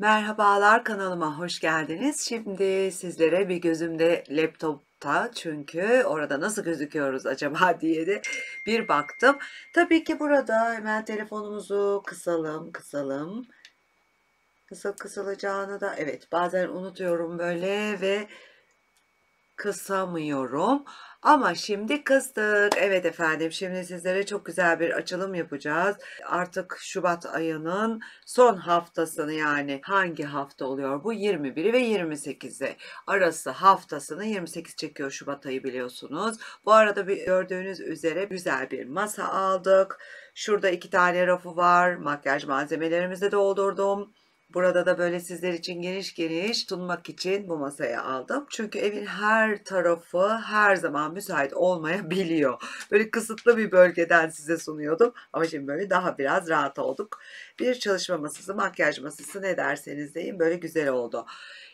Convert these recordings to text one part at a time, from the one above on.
Merhabalar kanalıma hoş geldiniz. Şimdi sizlere bir gözümde laptopta çünkü orada nasıl gözüküyoruz acaba diye de bir baktım. Tabii ki burada hemen telefonumuzu kısalım kısalım. Kısıl kısılacağını da evet bazen unutuyorum böyle ve kısamıyorum. Ama şimdi kıstık. Evet efendim şimdi sizlere çok güzel bir açılım yapacağız. Artık Şubat ayının son haftasını yani hangi hafta oluyor bu? 21 ve 28'i arası haftasını 28 çekiyor Şubat ayı biliyorsunuz. Bu arada bir gördüğünüz üzere güzel bir masa aldık. Şurada iki tane rafı var. Makyaj malzemelerimizi de doldurdum. Burada da böyle sizler için geniş geniş sunmak için bu masaya aldım. Çünkü evin her tarafı her zaman müsait olmayabiliyor. Böyle kısıtlı bir bölgeden size sunuyordum. Ama şimdi böyle daha biraz rahat olduk. Bir çalışma masası, makyaj masası ne derseniz deyin böyle güzel oldu.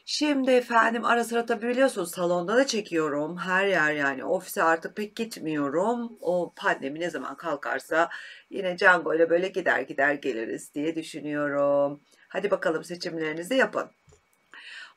Şimdi efendim ara sıra tabii biliyorsunuz salonda da çekiyorum. Her yer yani ofise artık pek gitmiyorum. O pandemi ne zaman kalkarsa yine Django ile böyle gider gider geliriz diye düşünüyorum. Hadi bakalım seçimlerinizi yapın.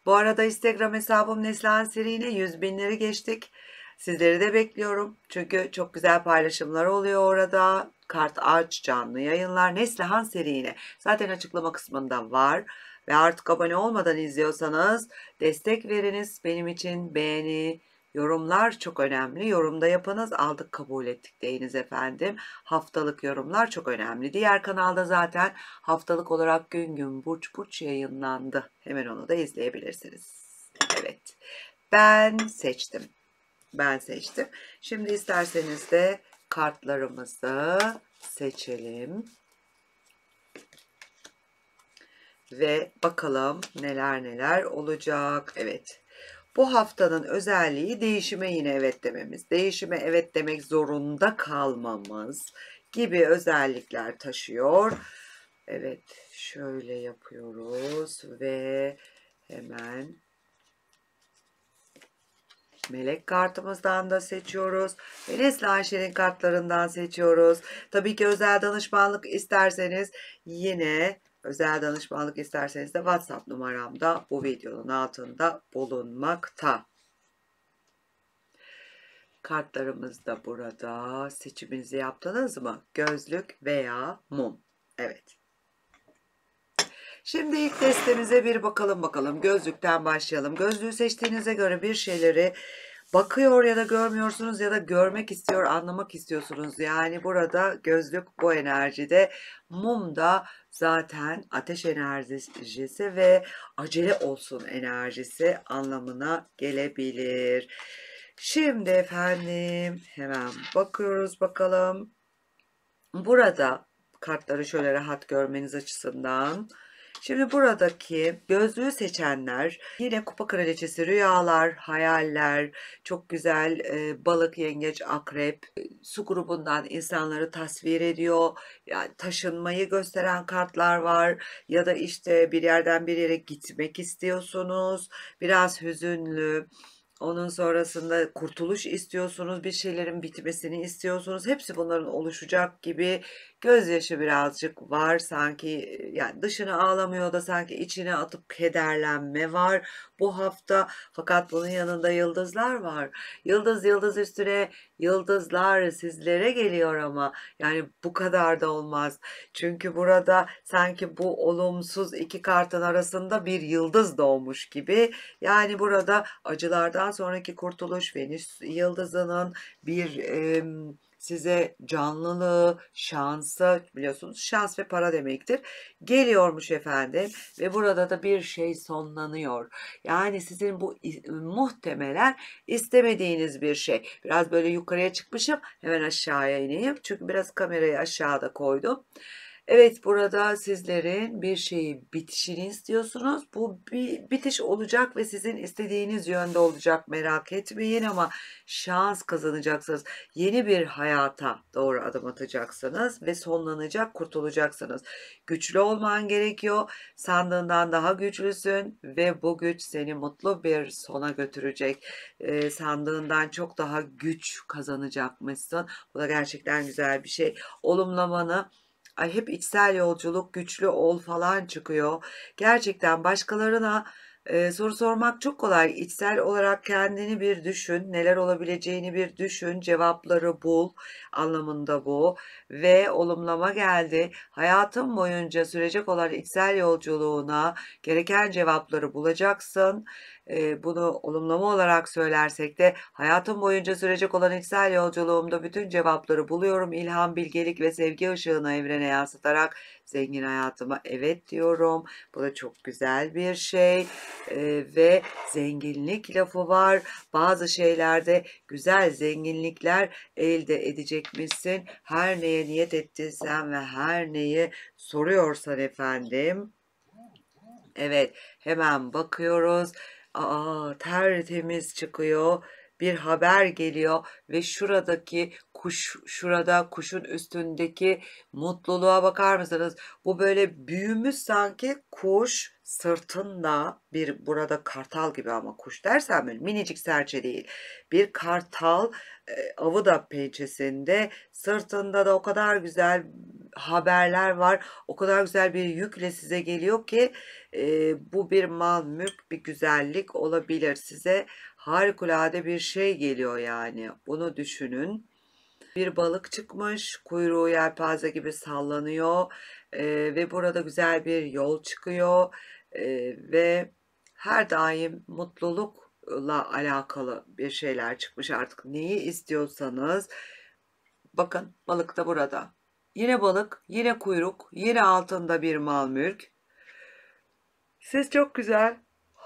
Bu arada Instagram hesabım Neslihan Seri ile 100 binleri geçtik. Sizleri de bekliyorum. Çünkü çok güzel paylaşımlar oluyor orada. Kart aç, canlı yayınlar, Neslihan serine. Zaten açıklama kısmında var ve artık abone olmadan izliyorsanız destek veriniz. Benim için beğeni, yorumlar çok önemli. Yorumda yapınız aldık kabul ettik deyiniz efendim. Haftalık yorumlar çok önemli. Diğer kanalda zaten haftalık olarak gün gün burç burç yayınlandı. Hemen onu da izleyebilirsiniz. Evet ben seçtim. Ben seçtim. Şimdi isterseniz de kartlarımızı seçelim. ve bakalım neler neler olacak. Evet. Bu haftanın özelliği değişime yine evet dememiz. Değişime evet demek zorunda kalmamız gibi özellikler taşıyor. Evet, şöyle yapıyoruz ve hemen Melek kartımızdan da seçiyoruz. Enes'le Ayşe'nin kartlarından seçiyoruz. Tabii ki özel danışmanlık isterseniz yine Özel danışmanlık isterseniz de WhatsApp numaramda bu videonun altında bulunmakta. Kartlarımız da burada. Seçiminizi yaptınız mı? Gözlük veya mum. Evet. Şimdi ilk testimize bir bakalım bakalım. Gözlükten başlayalım. Gözlüğü seçtiğinize göre bir şeyleri bakıyor ya da görmüyorsunuz ya da görmek istiyor, anlamak istiyorsunuz. Yani burada gözlük bu enerjide, mum da zaten ateş enerjisi ve acele olsun enerjisi anlamına gelebilir. Şimdi efendim hemen bakıyoruz bakalım. Burada kartları şöyle rahat görmeniz açısından Şimdi buradaki gözlüğü seçenler yine kupa kraliçesi rüyalar, hayaller, çok güzel e, balık, yengeç, akrep, e, su grubundan insanları tasvir ediyor. Yani taşınmayı gösteren kartlar var ya da işte bir yerden bir yere gitmek istiyorsunuz. Biraz hüzünlü. Onun sonrasında kurtuluş istiyorsunuz, bir şeylerin bitmesini istiyorsunuz. Hepsi bunların oluşacak gibi Gözyaşı birazcık var sanki yani dışına ağlamıyor da sanki içine atıp kederlenme var bu hafta. Fakat bunun yanında yıldızlar var. Yıldız yıldız üstüne yıldızlar sizlere geliyor ama yani bu kadar da olmaz. Çünkü burada sanki bu olumsuz iki kartın arasında bir yıldız doğmuş gibi. Yani burada acılardan sonraki kurtuluş Venüs yıldızının bir... E, size canlılığı, şansı biliyorsunuz şans ve para demektir. Geliyormuş efendim ve burada da bir şey sonlanıyor. Yani sizin bu muhtemelen istemediğiniz bir şey. Biraz böyle yukarıya çıkmışım hemen aşağıya ineyim. Çünkü biraz kamerayı aşağıda koydum. Evet burada sizlerin bir şeyi bitişini istiyorsunuz. Bu bir bitiş olacak ve sizin istediğiniz yönde olacak merak etmeyin ama şans kazanacaksınız. Yeni bir hayata doğru adım atacaksınız ve sonlanacak kurtulacaksınız. Güçlü olman gerekiyor. Sandığından daha güçlüsün ve bu güç seni mutlu bir sona götürecek. E, sandığından çok daha güç kazanacakmışsın. Bu da gerçekten güzel bir şey. Olumlamanı Ay hep içsel yolculuk, güçlü ol falan çıkıyor. Gerçekten başkalarına ee, soru sormak çok kolay. İçsel olarak kendini bir düşün, neler olabileceğini bir düşün, cevapları bul anlamında bu. Ve olumlama geldi. Hayatın boyunca sürecek olan içsel yolculuğuna gereken cevapları bulacaksın. Ee, bunu olumlama olarak söylersek de hayatım boyunca sürecek olan içsel yolculuğumda bütün cevapları buluyorum. İlham, bilgelik ve sevgi ışığına evrene yansıtarak zengin hayatıma evet diyorum. Bu da çok güzel bir şey ee, ve zenginlik lafı var. Bazı şeylerde güzel zenginlikler elde edecekmişsin. Her neye niyet ettiysen ve her neyi soruyorsan efendim. Evet hemen bakıyoruz. Aa tertemiz çıkıyor bir haber geliyor ve şuradaki kuş şurada kuşun üstündeki mutluluğa bakar mısınız? Bu böyle büyümüş sanki kuş sırtında bir burada kartal gibi ama kuş dersen böyle minicik serçe değil. Bir kartal e, avı da pençesinde sırtında da o kadar güzel haberler var. O kadar güzel bir yükle size geliyor ki e, bu bir mal mülk bir güzellik olabilir size harikulade bir şey geliyor yani. Onu düşünün. Bir balık çıkmış, kuyruğu yelpaze gibi sallanıyor e, ve burada güzel bir yol çıkıyor e, ve her daim mutlulukla alakalı bir şeyler çıkmış artık. Neyi istiyorsanız bakın balık da burada. Yine balık, yine kuyruk, yine altında bir mal mülk. Siz çok güzel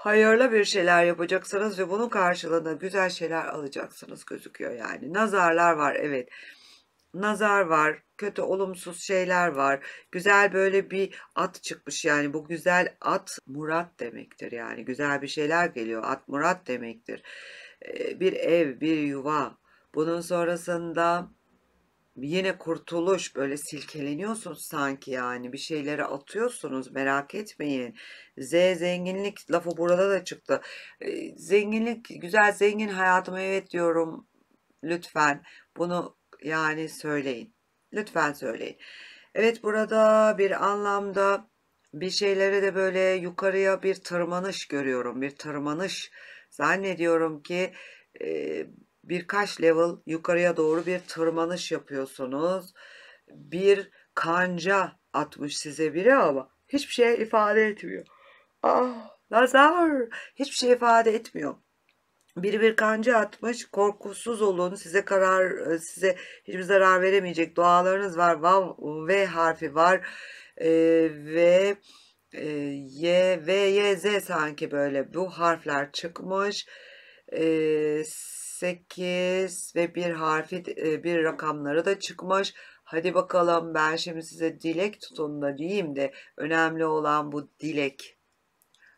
hayırlı bir şeyler yapacaksınız ve bunun karşılığında güzel şeyler alacaksınız gözüküyor yani. Nazarlar var evet. Nazar var, kötü olumsuz şeyler var. Güzel böyle bir at çıkmış yani bu güzel at Murat demektir yani. Güzel bir şeyler geliyor. At Murat demektir. Ee, bir ev, bir yuva. Bunun sonrasında yine kurtuluş böyle silkeleniyorsunuz sanki yani bir şeylere atıyorsunuz merak etmeyin. Z zenginlik lafı burada da çıktı. E, zenginlik güzel zengin hayatıma evet diyorum lütfen bunu yani söyleyin. Lütfen söyleyin. Evet burada bir anlamda bir şeylere de böyle yukarıya bir tırmanış görüyorum. Bir tırmanış zannediyorum ki e, birkaç level yukarıya doğru bir tırmanış yapıyorsunuz. Bir kanca atmış size biri ama hiçbir şey ifade etmiyor. Ah nazar hiçbir şey ifade etmiyor. Biri bir kanca atmış korkusuz olun size karar size hiçbir zarar veremeyecek dualarınız var Vav, V harfi var ee, ve e, Y V Y Z sanki böyle bu harfler çıkmış ee, 8 ve bir harfi e, bir rakamları da çıkmış. Hadi bakalım ben şimdi size dilek tutun diyeyim de önemli olan bu dilek.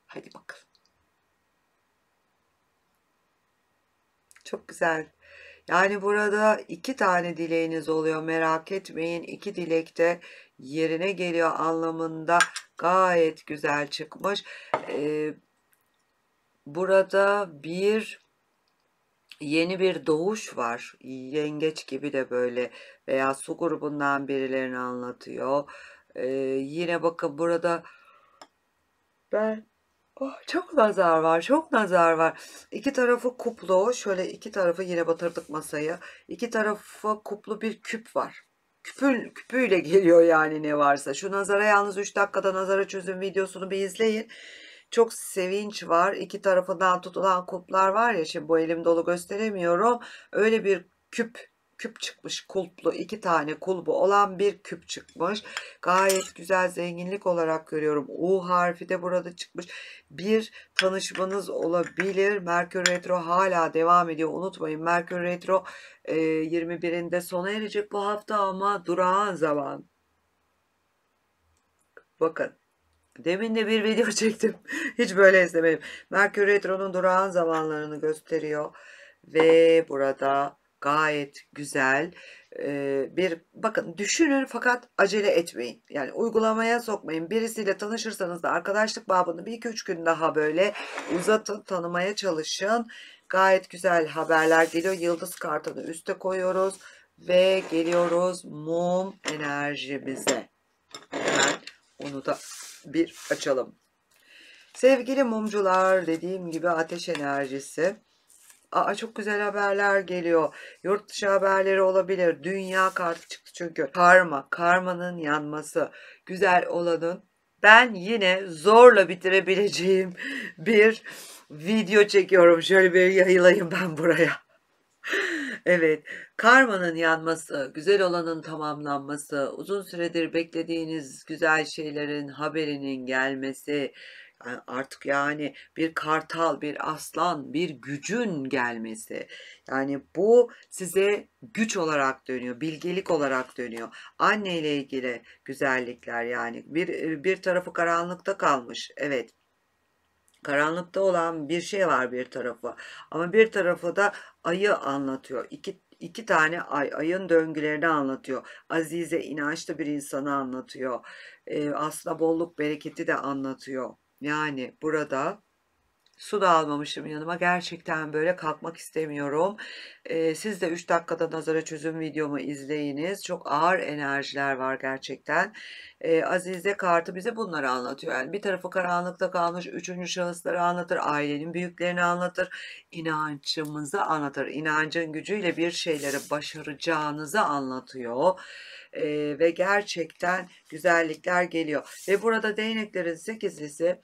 Hadi bakalım. Çok güzel. Yani burada iki tane dileğiniz oluyor merak etmeyin. İki dilek de yerine geliyor anlamında gayet güzel çıkmış. Ee, burada bir yeni bir doğuş var. Yengeç gibi de böyle veya su grubundan birilerini anlatıyor. Ee, yine bakın burada ben oh, çok nazar var, çok nazar var. İki tarafı kuplu, şöyle iki tarafı yine batırdık masayı, İki tarafı kuplu bir küp var. Küpün, küpüyle geliyor yani ne varsa. Şu nazara yalnız 3 dakikada nazara çözüm videosunu bir izleyin. Çok sevinç var. İki tarafından tutulan kulplar var ya şimdi bu elim dolu gösteremiyorum. Öyle bir küp küp çıkmış kulplu iki tane kulbu olan bir küp çıkmış gayet güzel zenginlik olarak görüyorum U harfi de burada çıkmış bir tanışmanız olabilir Merkür Retro hala devam ediyor unutmayın Merkür Retro e, 21'inde sona erecek bu hafta ama durağan zaman bakın Demin de bir video çektim. Hiç böyle izlemedim. Merkür Retro'nun durağan zamanlarını gösteriyor. Ve burada gayet güzel e, bir bakın düşünün fakat acele etmeyin. Yani uygulamaya sokmayın. Birisiyle tanışırsanız da arkadaşlık babını bir iki üç gün daha böyle uzatın tanımaya çalışın. Gayet güzel haberler geliyor. Yıldız kartını üste koyuyoruz ve geliyoruz mum enerjimize. Onu da bir açalım. Sevgili mumcular dediğim gibi ateş enerjisi. Aa, çok güzel haberler geliyor. Yurt dışı haberleri olabilir. Dünya kartı çıktı çünkü. Karma, karmanın yanması. Güzel olanın. Ben yine zorla bitirebileceğim bir video çekiyorum. Şöyle bir yayılayım ben buraya. Evet, karmanın yanması, güzel olanın tamamlanması, uzun süredir beklediğiniz güzel şeylerin haberinin gelmesi, artık yani bir kartal, bir aslan, bir gücün gelmesi. Yani bu size güç olarak dönüyor, bilgelik olarak dönüyor. Anne ile ilgili güzellikler yani bir bir tarafı karanlıkta kalmış. Evet karanlıkta olan bir şey var bir tarafı. Ama bir tarafı da ayı anlatıyor. İki iki tane ay, ayın döngülerini anlatıyor. Azize inançlı bir insanı anlatıyor. E, aslında bolluk bereketi de anlatıyor. Yani burada Su da almamışım yanıma. Gerçekten böyle kalkmak istemiyorum. Ee, siz de 3 dakikada nazara çözüm videomu izleyiniz. Çok ağır enerjiler var gerçekten. Ee, Azize kartı bize bunları anlatıyor. Yani bir tarafı karanlıkta kalmış, üçüncü şahısları anlatır, ailenin büyüklerini anlatır, inancımızı anlatır. İnancın gücüyle bir şeyleri başaracağınızı anlatıyor. Ee, ve gerçekten güzellikler geliyor. Ve burada değneklerin sekizlisi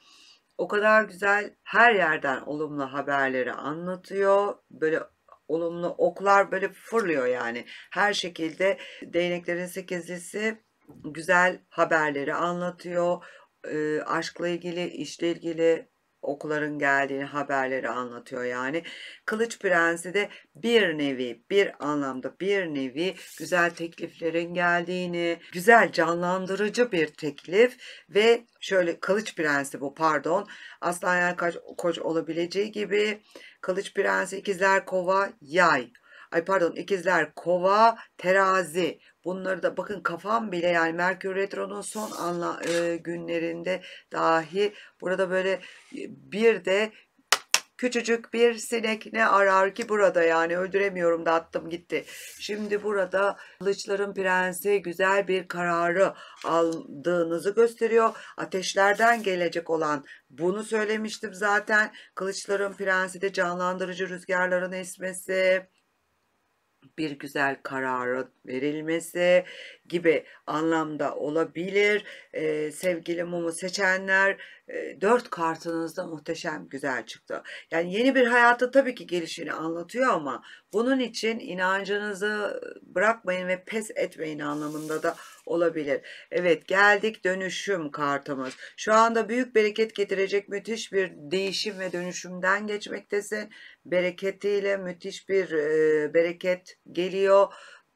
o kadar güzel her yerden olumlu haberleri anlatıyor. Böyle olumlu oklar böyle fırlıyor yani. Her şekilde değneklerin sekizlisi güzel haberleri anlatıyor. E, aşkla ilgili, işle ilgili, okların geldiğini haberleri anlatıyor yani. Kılıç Prensi de bir nevi bir anlamda bir nevi güzel tekliflerin geldiğini, güzel canlandırıcı bir teklif ve şöyle Kılıç Prensi bu pardon Aslan Yelkaç Koç olabileceği gibi Kılıç Prensi ikizler kova yay Ay pardon ikizler kova terazi Bunları da bakın kafam bile yani Merkür Retro'nun son anla, e, günlerinde dahi burada böyle e, bir de küçücük bir sinek ne arar ki burada yani öldüremiyorum da attım gitti. Şimdi burada kılıçların prensi güzel bir kararı aldığınızı gösteriyor. Ateşlerden gelecek olan bunu söylemiştim zaten. Kılıçların prensi de canlandırıcı rüzgarların esmesi bir güzel kararın verilmesi gibi anlamda olabilir. Ee, sevgili mumu seçenler dört kartınızda muhteşem güzel çıktı. Yani yeni bir hayata tabii ki gelişini anlatıyor ama bunun için inancınızı bırakmayın ve pes etmeyin anlamında da olabilir. Evet geldik dönüşüm kartımız. Şu anda büyük bereket getirecek müthiş bir değişim ve dönüşümden geçmektesin. Bereketiyle müthiş bir e, bereket geliyor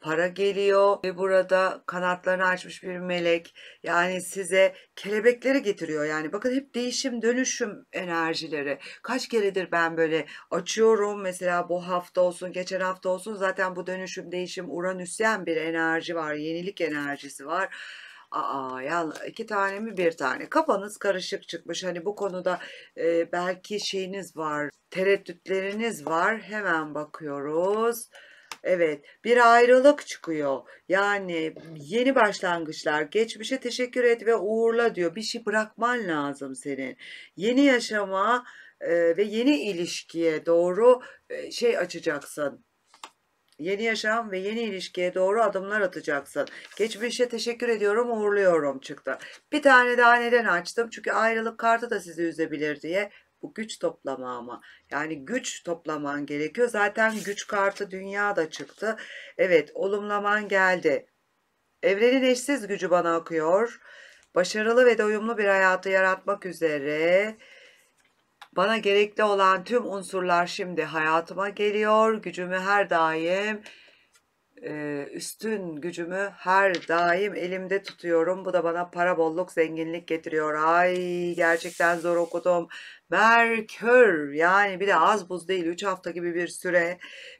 para geliyor ve burada kanatlarını açmış bir melek yani size kelebekleri getiriyor. Yani bakın hep değişim dönüşüm enerjileri. Kaç keredir ben böyle açıyorum mesela bu hafta olsun geçen hafta olsun zaten bu dönüşüm değişim uranüsyen bir enerji var yenilik enerjisi var. Aa ya iki tane mi bir tane kafanız karışık çıkmış hani bu konuda e, belki şeyiniz var tereddütleriniz var hemen bakıyoruz Evet, bir ayrılık çıkıyor. Yani yeni başlangıçlar, geçmişe teşekkür et ve uğurla diyor. Bir şey bırakman lazım senin. Yeni yaşama e, ve yeni ilişkiye doğru e, şey açacaksın. Yeni yaşam ve yeni ilişkiye doğru adımlar atacaksın. Geçmişe teşekkür ediyorum, uğurluyorum çıktı. Bir tane daha neden açtım? Çünkü ayrılık kartı da sizi üzebilir diye bu güç toplama ama. Yani güç toplaman gerekiyor. Zaten güç kartı dünya da çıktı. Evet olumlaman geldi. Evrenin eşsiz gücü bana akıyor. Başarılı ve doyumlu bir hayatı yaratmak üzere bana gerekli olan tüm unsurlar şimdi hayatıma geliyor. Gücümü her daim üstün gücümü her daim elimde tutuyorum. Bu da bana para bolluk zenginlik getiriyor. Ay gerçekten zor okudum. Merkür yani bir de az buz değil 3 hafta gibi bir süre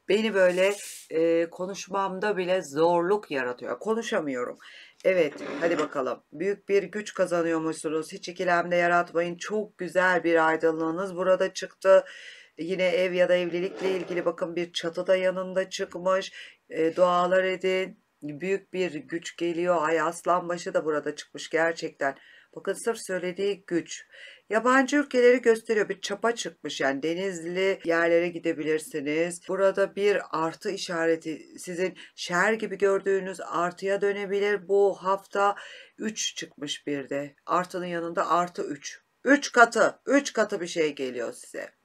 beni böyle e, konuşmamda bile zorluk yaratıyor. Konuşamıyorum. Evet hadi bakalım büyük bir güç kazanıyormuşsunuz hiç ikilemde yaratmayın çok güzel bir aydınlığınız burada çıktı yine ev ya da evlilikle ilgili bakın bir çatıda yanında çıkmış e, dualar edin. Büyük bir güç geliyor. Ay aslan başı da burada çıkmış gerçekten. Bakın sırf söylediği güç. Yabancı ülkeleri gösteriyor. Bir çapa çıkmış yani denizli yerlere gidebilirsiniz. Burada bir artı işareti sizin şer gibi gördüğünüz artıya dönebilir. Bu hafta 3 çıkmış bir de. Artının yanında artı 3. 3 katı, 3 katı bir şey geliyor size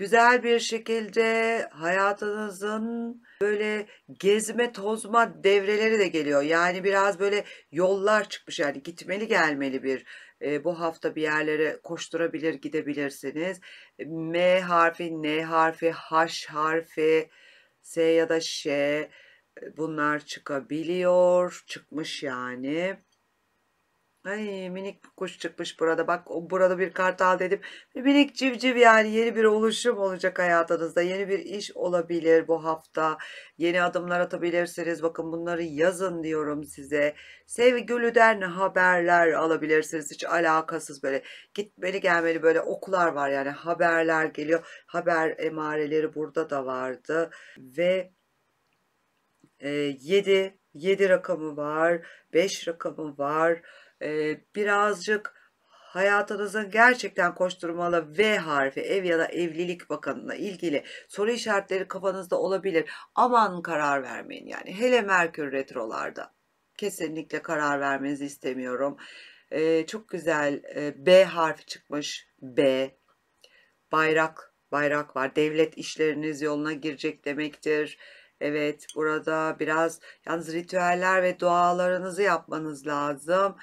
güzel bir şekilde hayatınızın böyle gezme tozma devreleri de geliyor. Yani biraz böyle yollar çıkmış yani gitmeli gelmeli bir e, bu hafta bir yerlere koşturabilir gidebilirsiniz. M harfi, N harfi, H harfi, S ya da Ş e, bunlar çıkabiliyor. Çıkmış yani. Ay minik bir kuş çıkmış burada. Bak burada bir kartal dedim. Minik civciv yani yeni bir oluşum olacak hayatınızda. Yeni bir iş olabilir bu hafta. Yeni adımlar atabilirsiniz. Bakın bunları yazın diyorum size. Sevgili'den haberler alabilirsiniz. Hiç alakasız böyle gitmeli gelmeli böyle okular var yani haberler geliyor. Haber emareleri burada da vardı. Ve e, 7 7 rakamı var, 5 rakamı var e, birazcık hayatınızın gerçekten koşturmalı V harfi ev ya da evlilik bakanına ilgili soru işaretleri kafanızda olabilir. Aman karar vermeyin yani hele Merkür retrolarda kesinlikle karar vermenizi istemiyorum. Ee, çok güzel e, B harfi çıkmış B bayrak bayrak var devlet işleriniz yoluna girecek demektir. Evet burada biraz yalnız ritüeller ve dualarınızı yapmanız lazım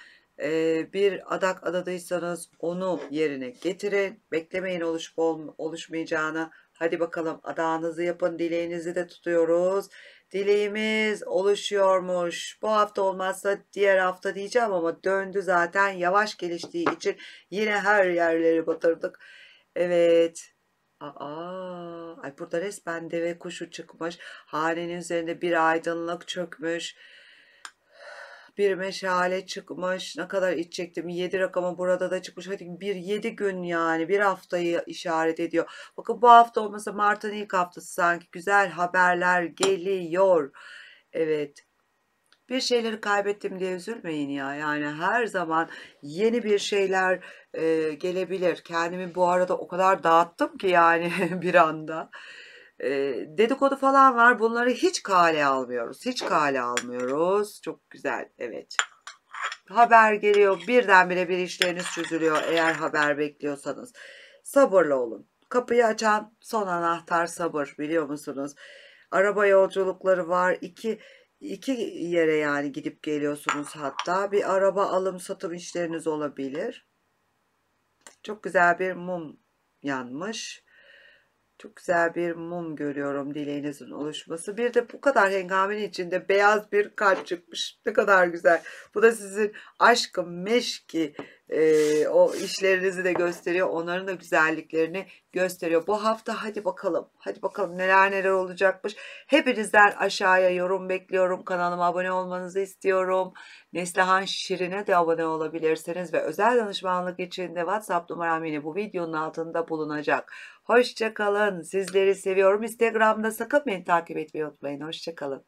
bir adak adadıysanız onu yerine getirin. Beklemeyin oluşup ol, oluşmayacağını. Hadi bakalım adağınızı yapın. Dileğinizi de tutuyoruz. Dileğimiz oluşuyormuş. Bu hafta olmazsa diğer hafta diyeceğim ama döndü zaten. Yavaş geliştiği için yine her yerleri batırdık. Evet. Aa, ay burada resmen deve kuşu çıkmış. Hanenin üzerinde bir aydınlık çökmüş bir meşale çıkmış. Ne kadar içecektim? 7 rakamı burada da çıkmış. Hadi bir 7 gün yani bir haftayı işaret ediyor. Bakın bu hafta olmasa Mart'ın ilk haftası sanki güzel haberler geliyor. Evet. Bir şeyleri kaybettim diye üzülmeyin ya. Yani her zaman yeni bir şeyler e, gelebilir. Kendimi bu arada o kadar dağıttım ki yani bir anda. E, dedikodu falan var. Bunları hiç kale almıyoruz. Hiç kale almıyoruz. Çok güzel. Evet. Haber geliyor. Birdenbire bir işleriniz çözülüyor eğer haber bekliyorsanız. Sabırlı olun. Kapıyı açan son anahtar sabır biliyor musunuz? Araba yolculukları var. İki, iki yere yani gidip geliyorsunuz hatta. Bir araba alım satım işleriniz olabilir. Çok güzel bir mum yanmış. Çok güzel bir mum görüyorum dileğinizin oluşması. Bir de bu kadar hengamenin içinde beyaz bir kalp çıkmış. Ne kadar güzel. Bu da sizin aşkı, meşki, e, o işlerinizi de gösteriyor. Onların da güzelliklerini gösteriyor. Bu hafta hadi bakalım. Hadi bakalım neler neler olacakmış. Hepinizden aşağıya yorum bekliyorum. Kanalıma abone olmanızı istiyorum. Neslihan Şirin'e de abone olabilirsiniz ve özel danışmanlık için de WhatsApp numaram yine bu videonun altında bulunacak. Hoşçakalın. Sizleri seviyorum. Instagram'da sakın beni takip etmeyi unutmayın. Hoşçakalın.